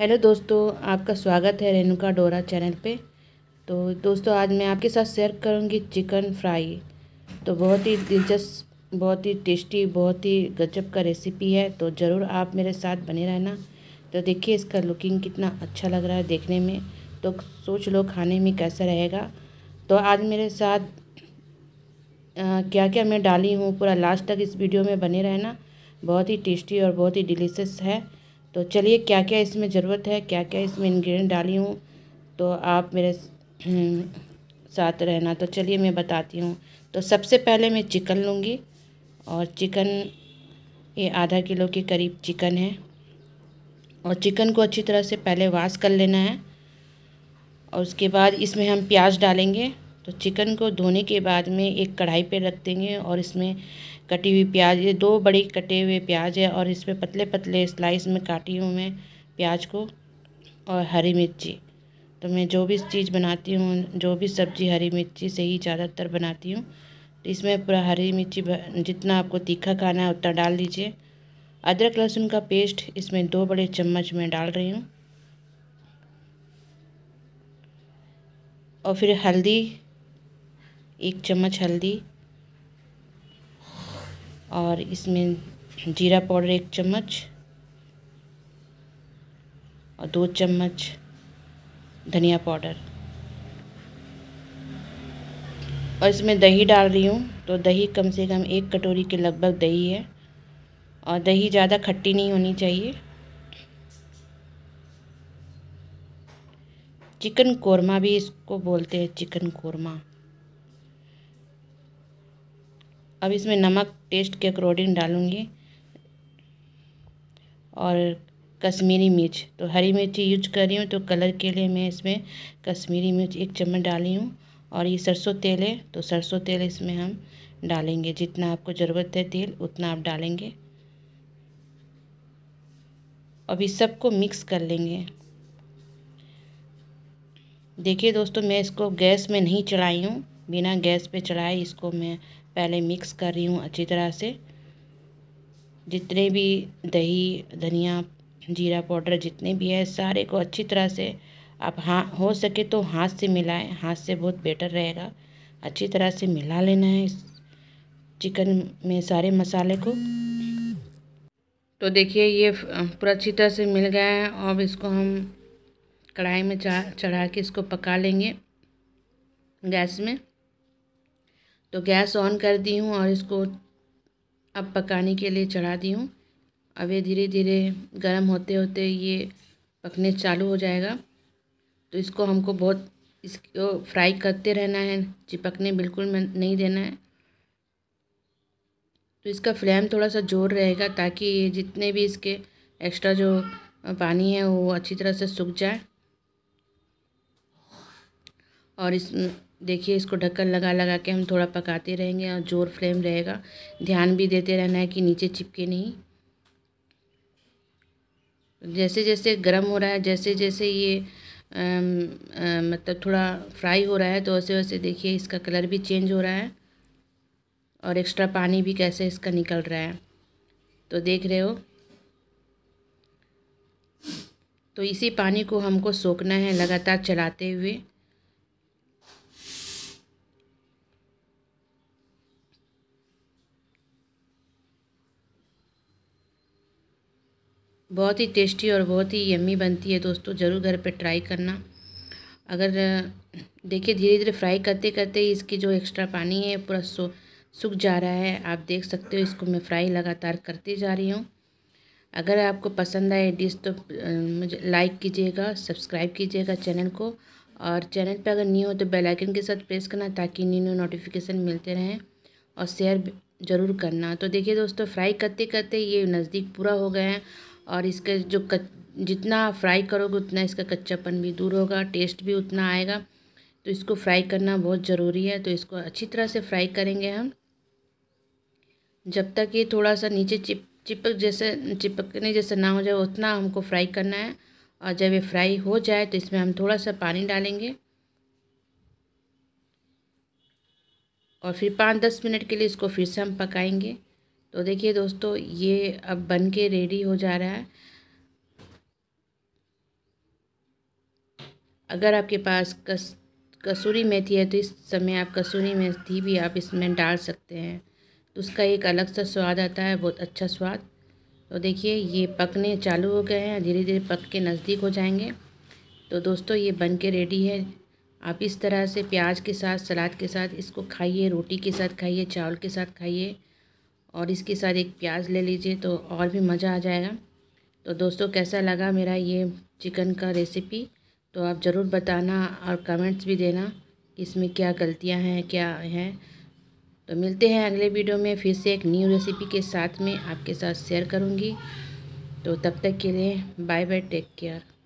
hello दोस्तों आपका स्वागत है रेणुका डोरा चैनल पे तो दोस्तों आज मैं आपके साथ शेयर करूंगी चिकन फ्राई तो बहुत ही दिलचस्प बहुत ही टेस्टी बहुत ही गजब का रेसिपी है तो ज़रूर आप मेरे साथ बने रहना तो देखिए इसका लुकिंग कितना अच्छा लग रहा है देखने में तो सोच लो खाने में कैसा रहेगा तो आज मेरे साथ आ, क्या क्या मैं डाली हूँ पूरा लास्ट तक इस वीडियो में बने रहना बहुत ही टेस्टी और बहुत ही डिलीशस है तो चलिए क्या क्या इसमें ज़रूरत है क्या क्या इसमें इन्ग्रीडियंट डाली हूँ तो आप मेरे हम्म, साथ रहना तो चलिए मैं बताती हूँ तो सबसे पहले मैं चिकन लूँगी और चिकन ये आधा किलो के करीब चिकन है और चिकन को अच्छी तरह से पहले वाश कर लेना है और उसके बाद इसमें हम प्याज डालेंगे तो चिकन को धोने के बाद में एक कढ़ाई पे रख देंगे और इसमें कटी हुई प्याज ये दो बड़े कटे हुए प्याज है और इसमें पतले पतले स्लाइस में काटी हूँ मैं प्याज को और हरी मिर्ची तो मैं जो भी चीज़ बनाती हूँ जो भी सब्ज़ी हरी मिर्ची से ही ज़्यादातर बनाती हूँ तो इसमें पूरा हरी मिर्ची जितना आपको तीखा खाना है उतना डाल दीजिए अदरक लहसुन का पेस्ट इसमें दो बड़े चम्मच में डाल रही हूँ और फिर हल्दी एक चम्मच हल्दी और इसमें जीरा पाउडर एक चम्मच और दो चम्मच धनिया पाउडर और इसमें दही डाल रही हूँ तो दही कम से कम एक कटोरी के लगभग दही है और दही ज़्यादा खट्टी नहीं होनी चाहिए चिकन कोरमा भी इसको बोलते हैं चिकन कोरमा अब इसमें नमक टेस्ट के अकॉर्डिंग डालूँगी और कश्मीरी मिर्च तो हरी मिर्ची यूज कर रही हूँ तो कलर के लिए मैं इसमें कश्मीरी मिर्च एक चम्मच डाली हूँ और ये सरसों तेल है तो सरसों तेल इसमें हम डालेंगे जितना आपको ज़रूरत है तेल उतना आप डालेंगे अब इस सबको मिक्स कर लेंगे देखिए दोस्तों मैं इसको गैस में नहीं चढ़ाई हूँ बिना गैस पे चढ़ाए इसको मैं पहले मिक्स कर रही हूँ अच्छी तरह से जितने भी दही धनिया जीरा पाउडर जितने भी है सारे को अच्छी तरह से आप हाँ हो सके तो हाथ से मिलाएं हाथ से बहुत बेटर रहेगा अच्छी तरह से मिला लेना है इस चिकन में सारे मसाले को तो देखिए ये पूरा अच्छी तरह से मिल गया है अब इसको हम कढ़ाई में चढ़ा के इसको पका लेंगे गैस में तो गैस ऑन कर दी हूँ और इसको अब पकाने के लिए चढ़ा दी हूँ अब ये धीरे धीरे गर्म होते होते ये पकने चालू हो जाएगा तो इसको हमको बहुत इसको फ्राई करते रहना है चिपकने बिल्कुल नहीं देना है तो इसका फ्लेम थोड़ा सा जोर रहेगा ताकि ये जितने भी इसके एक्स्ट्रा जो पानी है वो अच्छी तरह से सूख जाए और इस देखिए इसको ढक्कन लगा लगा के हम थोड़ा पकाते रहेंगे और जोर फ्लेम रहेगा ध्यान भी देते रहना है कि नीचे चिपके नहीं जैसे जैसे गर्म हो रहा है जैसे जैसे ये आ, आ, मतलब थोड़ा फ्राई हो रहा है तो वैसे वैसे देखिए इसका कलर भी चेंज हो रहा है और एक्स्ट्रा पानी भी कैसे इसका निकल रहा है तो देख रहे हो तो इसी पानी को हमको सोखना है लगातार चलाते हुए बहुत ही टेस्टी और बहुत ही यम्मी बनती है दोस्तों ज़रूर घर पे ट्राई करना अगर देखिए धीरे धीरे फ्राई करते करते ही इसकी जो एक्स्ट्रा पानी है पूरा सो सूख जा रहा है आप देख सकते हो इसको मैं फ्राई लगातार करती जा रही हूँ अगर आपको पसंद आए डिश तो मुझे लाइक कीजिएगा सब्सक्राइब कीजिएगा चैनल को और चैनल पर अगर न्यू हो तो बेल आइकन के साथ प्रेस करना ताकि न्यू न्यू नोटिफिकेशन मिलते रहें और शेयर ज़रूर करना तो देखिए दोस्तों फ्राई करते करते ये नज़दीक पूरा हो गए हैं और इसके जो कच जितना फ्राई करोगे उतना इसका कच्चापन भी दूर होगा टेस्ट भी उतना आएगा तो इसको फ्राई करना बहुत ज़रूरी है तो इसको अच्छी तरह से फ्राई करेंगे हम जब तक ये थोड़ा सा नीचे चिप चिपक जैसे चिपकने जैसे ना हो जाए उतना हमको फ्राई करना है और जब ये फ्राई हो जाए तो इसमें हम थोड़ा सा पानी डालेंगे और फिर पाँच दस मिनट के लिए इसको फिर से हम पकाएंगे तो देखिए दोस्तों ये अब बन के रेडी हो जा रहा है अगर आपके पास कस कसूरी मेथी है तो इस समय आप कसूरी मेथी भी आप इसमें डाल सकते हैं तो उसका एक अलग सा स्वाद आता है बहुत अच्छा स्वाद तो देखिए ये पकने चालू हो गए हैं धीरे धीरे पक के नज़दीक हो जाएंगे तो दोस्तों ये बन के रेडी है आप इस तरह से प्याज के साथ सलाद के साथ इसको खाइए रोटी के साथ खाइए चावल के साथ खाइए और इसके साथ एक प्याज ले लीजिए तो और भी मज़ा आ जाएगा तो दोस्तों कैसा लगा मेरा ये चिकन का रेसिपी तो आप ज़रूर बताना और कमेंट्स भी देना इसमें क्या गलतियां हैं क्या हैं तो मिलते हैं अगले वीडियो में फिर से एक न्यू रेसिपी के साथ में आपके साथ शेयर करूँगी तो तब तक के लिए बाय बाय टेक केयर